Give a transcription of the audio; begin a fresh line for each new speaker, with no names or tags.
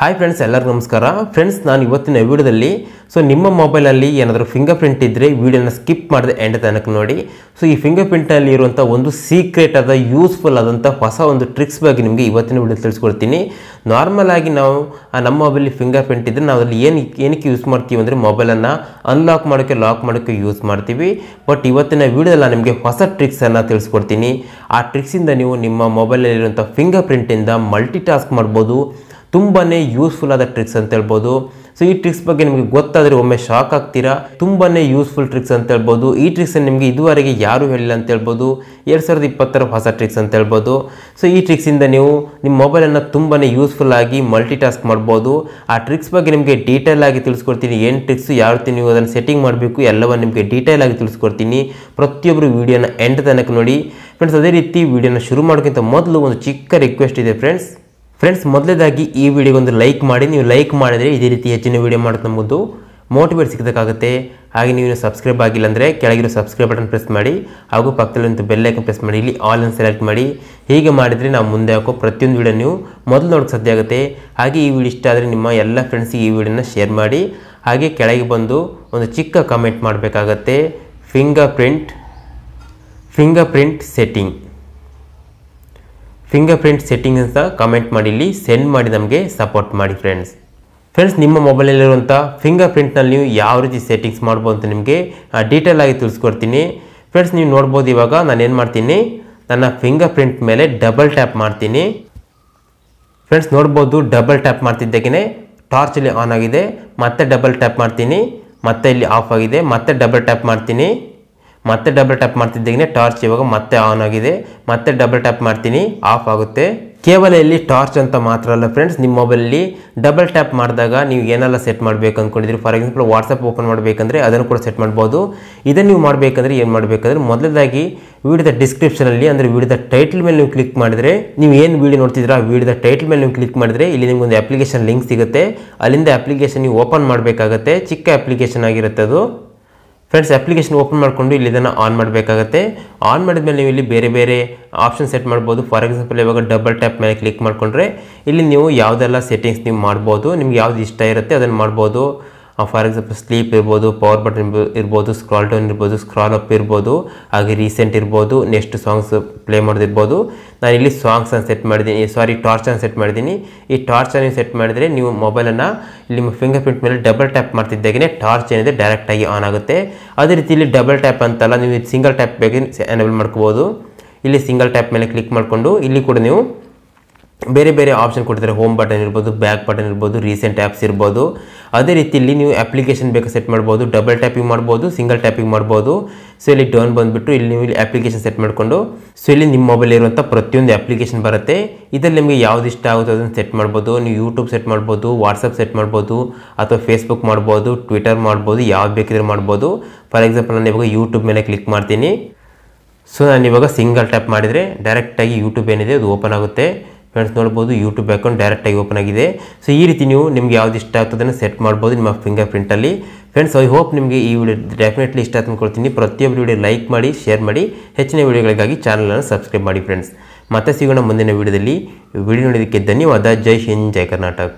hi friends ಎಲ್ಲರಿಗೂ ನಮಸ್ಕಾರ friends ನಾನು ಇವತ್ತಿನ ವಿಡಿಯೋದಲ್ಲಿ ಸೊ ನಿಮ್ಮ ಮೊಬೈಲಲ್ಲಿ ಏನಾದರೂ ಫಿಂಗರ್ ಪ್ರಿಂಟ್ ಇದ್ದರೆ ವಿಡಿಯೋನ ಸ್ಕಿಪ್ ಮಾಡಿದ ಎಂಡ್ ತನಕ ನೋಡಿ ಸೊ ಈ ಫಿಂಗರ್ ಪ್ರಿಂಟಲ್ಲಿ ಇರುವಂಥ ಒಂದು ಸೀಕ್ರೆಟ್ ಆದ ಯೂಸ್ಫುಲ್ ಆದಂಥ ಹೊಸ ಒಂದು ಟ್ರಿಕ್ಸ್ ಬಗ್ಗೆ ನಿಮಗೆ ಇವತ್ತಿನ ವಿಡಿಯೋ ತಿಳಿಸ್ಕೊಡ್ತೀನಿ ನಾರ್ಮಲ್ ಆಗಿ ನಾವು ನಮ್ಮ ಮೊಬೈಲಲ್ಲಿ ಫಿಂಗರ್ ಪ್ರಿಂಟ್ ಇದ್ದರೆ ನಾವು ಅಲ್ಲಿ ಏನು ಏನಕ್ಕೆ ಯೂಸ್ ಮಾಡ್ತೀವಿ ಅಂದರೆ ಮೊಬೈಲನ್ನು ಅನ್ಲಾಕ್ ಮಾಡೋಕ್ಕೆ ಲಾಕ್ ಮಾಡೋಕ್ಕೆ ಯೂಸ್ ಮಾಡ್ತೀವಿ ಬಟ್ ಇವತ್ತಿನ ವಿಡಿಯೋದಲ್ಲಿ ನಾನು ನಿಮಗೆ ಹೊಸ ಟ್ರಿಕ್ಸನ್ನು ತಿಳಿಸ್ಕೊಡ್ತೀನಿ ಆ ಟ್ರಿಕ್ಸಿಂದ ನೀವು ನಿಮ್ಮ ಮೊಬೈಲಲ್ಲಿರುವಂಥ ಫಿಂಗರ್ ಪ್ರಿಂಟಿಂದ ಮಲ್ಟಿ ಮಾಡ್ಬೋದು ತುಂಬಾ ಯೂಸ್ಫುಲ್ ಆದ ಟ್ರಿಕ್ಸ್ ಅಂತ ಹೇಳ್ಬೋದು ಸೊ ಈ ಟ್ರಿಕ್ಸ್ ಬಗ್ಗೆ ನಿಮಗೆ ಗೊತ್ತಾದರೆ ಒಮ್ಮೆ ಶಾಕ್ ಆಗ್ತೀರಾ ತುಂಬಾ ಯೂಸ್ಫುಲ್ ಟ್ರಿಕ್ಸ್ ಅಂತ ಹೇಳ್ಬೋದು ಈ ಟ್ರಿಕ್ಸ್ ನಿಮಗೆ ಇದುವರೆಗೆ ಯಾರು ಹೇಳಿಲ್ಲ ಅಂತ ಹೇಳ್ಬೋದು ಎರಡು ಸಾವಿರದ ಇಪ್ಪತ್ತರ ಹೊಸ ಟ್ರಿಕ್ಸ್ ಅಂತ ಹೇಳ್ಬೋದು ಸೊ ಈ ಟ್ರಿಕ್ಸಿಂದ ನೀವು ನಿಮ್ಮ ಮೊಬೈಲನ್ನು ತುಂಬಾ ಯೂಸ್ಫುಲ್ ಆಗಿ ಮಲ್ಟಿ ಟಾಸ್ಕ್ ಮಾಡ್ಬೋದು ಆ ಟ್ರಿಕ್ಸ್ ಬಗ್ಗೆ ನಿಮಗೆ ಡೀಟೇಲ್ ಆಗಿ ತಿಳಿಸ್ಕೊಡ್ತೀನಿ ಏನು ಟ್ರಿಕ್ಸ್ ಯಾವ ರೀತಿ ನೀವು ಅದನ್ನು ಸೆಟ್ಟಿಂಗ್ ಮಾಡಬೇಕು ಎಲ್ಲವನ್ನು ನಿಮಗೆ ಡೀಟೇಲ್ ಆಗಿ ತಿಳಿಸ್ಕೊಡ್ತೀನಿ ಪ್ರತಿಯೊಬ್ಬರು ವೀಡಿಯೋನ ಎಂಡ್ ತನಕ ನೋಡಿ ಫ್ರೆಂಡ್ಸ್ ಅದೇ ರೀತಿ ವೀಡಿಯೋನ ಶುರು ಮಾಡೋಕ್ಕಿಂತ ಮೊದಲು ಒಂದು ಚಿಕ್ಕ ರಿಕ್ವೆಸ್ಟ್ ಇದೆ ಫ್ರೆಂಡ್ಸ್ ಫ್ರೆಂಡ್ಸ್ ಮೊದಲೇದಾಗಿ ಈ ವಿಡಿಯೋಗೊಂದು ಲೈಕ್ ಮಾಡಿ ನೀವು ಲೈಕ್ ಮಾಡಿದರೆ ಇದೇ ರೀತಿ ಹೆಚ್ಚಿನ ವೀಡಿಯೋ ಮಾಡ್ಕೊಬೋದು ಮೋಟಿವೇಟ್ ಸಿಗಬೇಕಾಗುತ್ತೆ ಹಾಗೆ ನೀವು ಸಬ್ಸ್ಕ್ರೈಬ್ ಆಗಿಲ್ಲ ಅಂದರೆ ಕೆಳಗಿರೋ ಸಬ್ಸ್ಕ್ರೈಬ್ ಬಟನ್ ಪ್ರೆಸ್ ಮಾಡಿ ಹಾಗೂ ಪಕ್ಕದಲ್ಲಿಂತ ಬೆಲ್ಲೈಕನ್ ಪ್ರೆಸ್ ಮಾಡಿ ಇಲ್ಲಿ ಆಲ್ ಅನ್ನು ಸೆಲೆಕ್ಟ್ ಮಾಡಿ ಹೀಗೆ ಮಾಡಿದರೆ ನಾವು ಮುಂದೆ ಹಾಕೋ ಪ್ರತಿಯೊಂದು ವಿಡಿಯೋ ನೀವು ಮೊದಲು ನೋಡಕ್ಕೆ ಸಾಧ್ಯ ಆಗುತ್ತೆ ಹಾಗೆ ಈ ವಿಡಿಯೋ ಇಷ್ಟ ಆದರೆ ನಿಮ್ಮ ಎಲ್ಲ ಫ್ರೆಂಡ್ಸಿಗೆ ಈ ವಿಡಿಯೋನ ಶೇರ್ ಮಾಡಿ ಹಾಗೆ ಕೆಳಗೆ ಬಂದು ಒಂದು ಚಿಕ್ಕ ಕಮೆಂಟ್ ಮಾಡಬೇಕಾಗತ್ತೆ finger print finger print setting finger print settings ಅಂತ ಕಮೆಂಟ್ ಮಾಡಿ ಇಲ್ಲಿ ಸೆಂಡ್ ಮಾಡಿ ನಮಗೆ ಸಪೋರ್ಟ್ ಮಾಡಿ ಫ್ರೆಂಡ್ಸ್ ಫ್ರೆಂಡ್ಸ್ ನಿಮ್ಮ ಮೊಬೈಲಲ್ಲಿರುವಂಥ ಫಿಂಗರ್ ಪ್ರಿಂಟ್ನಲ್ಲಿ ನೀವು ಯಾವ ರೀತಿ ಸೆಟ್ಟಿಂಗ್ಸ್ ಮಾಡ್ಬೋದು ಅಂತ ನಿಮಗೆ ಡೀಟೇಲ್ ಆಗಿ ತಿಳಿಸ್ಕೊಡ್ತೀನಿ ಫ್ರೆಂಡ್ಸ್ ನೀವು ನೋಡ್ಬೋದು ಇವಾಗ ನಾನು ಏನು ಮಾಡ್ತೀನಿ ನನ್ನ ಫಿಂಗರ್ ಪ್ರಿಂಟ್ ಮೇಲೆ ಡಬಲ್ ಟ್ಯಾಪ್ ಮಾಡ್ತೀನಿ ಫ್ರೆಂಡ್ಸ್ ನೋಡ್ಬೋದು ಡಬಲ್ ಟ್ಯಾಪ್ ಮಾಡ್ತಿದ್ದಕ್ಕೇ ಟಾರ್ಚಲ್ಲಿ ಆನ್ ಆಗಿದೆ ಮತ್ತೆ ಡಬಲ್ ಟ್ಯಾಪ್ ಮಾಡ್ತೀನಿ ಮತ್ತೆ ಇಲ್ಲಿ ಆಫ್ ಆಗಿದೆ ಮತ್ತೆ ಡಬಲ್ ಟ್ಯಾಪ್ ಮಾಡ್ತೀನಿ ಮತ್ತೆ ಡಬಲ್ ಟ್ಯಾಪ್ ಮಾಡ್ತಿದ್ದಂಗೆ ಟಾರ್ಚ್ ಇವಾಗ ಮತ್ತೆ ಆನ್ ಆಗಿದೆ ಮತ್ತೆ ಡಬಲ್ ಟ್ಯಾಪ್ ಮಾಡ್ತೀನಿ ಆಫ್ ಆಗುತ್ತೆ ಕೇವಲ ಇಲ್ಲಿ ಟಾರ್ಚ್ ಅಂತ ಮಾತ್ರ ಅಲ್ಲ ಫ್ರೆಂಡ್ಸ್ ನಿಮ್ಮ ಮೊಬೈಲಲ್ಲಿ ಡಬಲ್ ಟ್ಯಾಪ್ ಮಾಡಿದಾಗ ನೀವು ಏನೆಲ್ಲ ಸೆಟ್ ಮಾಡಬೇಕು ಅಂದ್ಕೊಂಡಿದ್ದೀರಿ ಫಾರ್ ಎಕ್ಸಾಂಪಲ್ ವಾಟ್ಸಪ್ ಓಪನ್ ಮಾಡಬೇಕಂದ್ರೆ ಅದನ್ನು ಕೂಡ ಸೆಟ್ ಮಾಡ್ಬೋದು ಇದನ್ನು ನೀವು ಮಾಡಬೇಕಂದ್ರೆ ಏನು ಮಾಡಬೇಕಂದ್ರೆ ಮೊದಲದಾಗಿ ವೀಡಿಯೋದ ಡಿಸ್ಕ್ರಿಪ್ಷನಲ್ಲಿ ಅಂದರೆ ವೀಡಿಯೋದ ಟೈಟಲ್ ಮೇಲೆ ನೀವು ಕ್ಲಿಕ್ ಮಾಡಿದರೆ ನೀವು ಏನು ವೀಡಿಯೋ ನೋಡ್ತಿದ್ದೀರಾ ಆ ವಿಡಿಯೋದ ಟೈಟಲ್ ಮೇಲೆ ನೀವು ಕ್ಲಿಕ್ ಮಾಡಿದರೆ ಇಲ್ಲಿ ನಿಮಗೊಂದು ಅಪ್ಲಿಕೇಶನ್ ಲಿಂಕ್ ಸಿಗುತ್ತೆ ಅಲ್ಲಿಂದ ಅಪ್ಲಿಕೇಶನ್ ನೀವು ಓಪನ್ ಮಾಡಬೇಕಾಗತ್ತೆ ಚಿಕ್ಕ ಅಪ್ಲಿಕೇಶನ್ ಆಗಿರುತ್ತೆ ಅದು ಫ್ರೆಂಡ್ಸ್ ಅಪ್ಲಿಕೇಶನ್ ಓಪನ್ ಮಾಡಿಕೊಂಡು ಇಲ್ಲಿ ಇದನ್ನು ಆನ್ ಮಾಡಬೇಕಾಗುತ್ತೆ ಆನ್ ಮಾಡಿದ್ಮೇಲೆ ನೀವು ಇಲ್ಲಿ ಬೇರೆ ಬೇರೆ ಆಪ್ಷನ್ ಸೆಟ್ ಮಾಡ್ಬೋದು ಫಾರ್ ಎಕ್ಸಾಂಪಲ್ ಇವಾಗ ಡಬಲ್ ಟ್ಯಾಪ್ ಮೇಲೆ ಕ್ಲಿಕ್ ಮಾಡಿಕೊಂಡ್ರೆ ಇಲ್ಲಿ ನೀವು ಯಾವುದೆಲ್ಲ ಸೆಟ್ಟಿಂಗ್ಸ್ ನೀವು ಮಾಡ್ಬೋದು ನಿಮ್ಗೆ ಯಾವ್ದು ಇಷ್ಟ ಇರುತ್ತೆ ಅದನ್ನು ಮಾಡ್ಬೋದು ಫಾರ್ ಎಕ್ಸಾಂಪಲ್ ಸ್ಲೀಪ್ ಇರ್ಬೋದು ಪವರ್ ಬಟನ್ ಇರ್ಬೋದು ಸ್ಕ್ರಾಲ್ ಡೌನ್ ಇರ್ಬೋದು ಸ್ಕ್ರಾಲ್ ಅಪ್ ಇರ್ಬೋದು ಹಾಗೆ ರೀಸೆಂಟ್ ಇರ್ಬೋದು ನೆಕ್ಸ್ಟ್ ಸಾಂಗ್ಸ್ ಪ್ಲೇ ಮಾಡೋದಿರ್ಬೋದು ನಾನು ಇಲ್ಲಿ ಸಾಂಗ್ಸನ್ನು ಸೆಟ್ ಮಾಡಿದ್ದೀನಿ ಸಾರಿ ಟಾರ್ಚನ್ನು ಸೆಟ್ ಮಾಡಿದ್ದೀನಿ ಈ ಟಾರ್ಚನ್ನು ಸೆಟ್ ಮಾಡಿದರೆ ನೀವು ಮೊಬೈಲನ್ನು ನಿಮ್ಮ ಫಿಂಗರ್ ಪ್ರಿಂಟ್ ಮೇಲೆ ಡಬಲ್ ಟ್ಯಾಪ್ ಮಾಡ್ತಿದ್ದಾಗೇ ಟಾರ್ಚ್ ಏನಿದೆ ಡೈರೆಕ್ಟಾಗಿ ಆನ್ ಆಗುತ್ತೆ ಅದೇ ರೀತಿ ಇಲ್ಲಿ ಡಬಲ್ ಟ್ಯಾಪ್ ಅಂತಲ್ಲ ನೀವು ಸಿಂಗಲ್ ಟ್ಯಾಪ್ ಬೇಗ ಎನೇಬಲ್ ಮಾಡ್ಕೋಬೋದು ಇಲ್ಲಿ ಸಿಂಗಲ್ ಟ್ಯಾಪ್ ಮೇಲೆ ಕ್ಲಿಕ್ ಮಾಡಿಕೊಂಡು ಇಲ್ಲಿ ಕೂಡ ನೀವು ಬೇರೆ ಬೇರೆ ಆಪ್ಷನ್ ಕೊಡ್ತಾರೆ ಹೋಮ್ ಬಟನ್ ಇರ್ಬೋದು ಬ್ಯಾಕ್ ಬಟನ್ ಇರ್ಬೋದು ರೀಸೆಂಟ್ ಆ್ಯಪ್ಸ್ ಇರ್ಬೋದು ಅದೇ ರೀತಿ ಇಲ್ಲಿ ನೀವು ಅಪ್ಲಿಕೇಶನ್ ಬೇಕಾ ಸೆಟ್ ಮಾಡ್ಬೋದು ಡಬಲ್ ಟ್ಯಾಪಿಂಗ್ ಮಾಡ್ಬೋದು ಸಿಂಗಲ್ ಟ್ಯಾಪಿಂಗ್ ಮಾಡ್ಬೋದು ಸೊ ಇಲ್ಲಿ ಡೌನ್ ಬಂದುಬಿಟ್ಟು ಇಲ್ಲಿ ನೀವು ಇಲ್ಲಿ ಅಪ್ಲಿಕೇಶನ್ ಸೆಟ್ ಮಾಡಿಕೊಂಡು ಸೊ ಇಲ್ಲಿ ನಿಮ್ಮ ಮೊಬೈಲ್ ಇರುವಂಥ ಪ್ರತಿಯೊಂದು ಅಪ್ಲಿಕೇಶನ್ ಬರುತ್ತೆ ಇದರಲ್ಲಿ ನಿಮಗೆ ಯಾವ್ದು ಇಷ್ಟ ಆಗುತ್ತೆ ಅದನ್ನು ಸೆಟ್ ಮಾಡ್ಬೋದು ನೀವು ಯೂಟ್ಯೂಬ್ ಸೆಟ್ ಮಾಡ್ಬೋದು ವಾಟ್ಸಪ್ ಸೆಟ್ ಮಾಡ್ಬೋದು ಅಥವಾ ಫೇಸ್ಬುಕ್ ಮಾಡ್ಬೋದು ಟ್ವಿಟರ್ ಮಾಡ್ಬೋದು ಯಾವ್ದು ಬೇಕಿದ್ರೆ ಮಾಡ್ಬೋದು ಫಾರ್ ಎಕ್ಸಾಂಪಲ್ ನಾನು ಇವಾಗ ಯೂಟ್ಯೂಬ್ ಮೇಲೆ ಕ್ಲಿಕ್ ಮಾಡ್ತೀನಿ ಸೊ ನಾನು ಇವಾಗ ಸಿಂಗಲ್ ಟ್ಯಾಪ್ ಮಾಡಿದರೆ ಡೈರೆಕ್ಟಾಗಿ ಯೂಟ್ಯೂಬ್ ಏನಿದೆ ಅದು ಓಪನ್ ಆಗುತ್ತೆ ಫ್ರೆಂಡ್ಸ್ ನೋಡ್ಬೋದು ಯೂಟ್ಯೂಬ್ ಅಕೌಂಟ್ ಡೈರೆಕ್ಟಾಗಿ ಓಪನ್ ಆಗಿದೆ ಸೊ ಈ ರೀತಿ ನೀವು ನಿಮ್ಗೆ ಯಾವ್ದು ಇಷ್ಟ ಆಗ್ತದನ್ನು ಸೆಟ್ ಮಾಡ್ಬೋದು ನಿಮ್ಮ ಫಿಂಗರ್ ಪ್ರಿಂಟಲ್ಲಿ ಫ್ರೆಂಡ್ಸ್ ಐ ಹೋಪ್ ನಿಮಗೆ ಈ ವಿಡಿಯೋ ಡೆಫಿನೆಟ್ಲಿ ಇಷ್ಟ ಅಂದ್ಕೊಳ್ತೀನಿ ಪ್ರತಿಯೊಬ್ಬರು ವಿಡಿಯೋ ಲೈಕ್ ಮಾಡಿ ಶೇರ್ ಮಾಡಿ ಹೆಚ್ಚಿನ ವಿಡಿಯೋಗಳಿಗಾಗಿ ಚಾನಲನ್ನು ಸಬ್ಸ್ಕ್ರೈಬ್ ಮಾಡಿ ಫ್ರೆಂಡ್ಸ್ ಮತ್ತೆ ಸಿಗೋಣ ಮುಂದಿನ ವಿಡಿಯೋದಲ್ಲಿ ವಿಡಿಯೋ ನೋಡೋದಕ್ಕೆ ಧನ್ಯವಾದ ಜೈ ಹಿಂದ್ ಜೈ ಕರ್ನಾಟಕ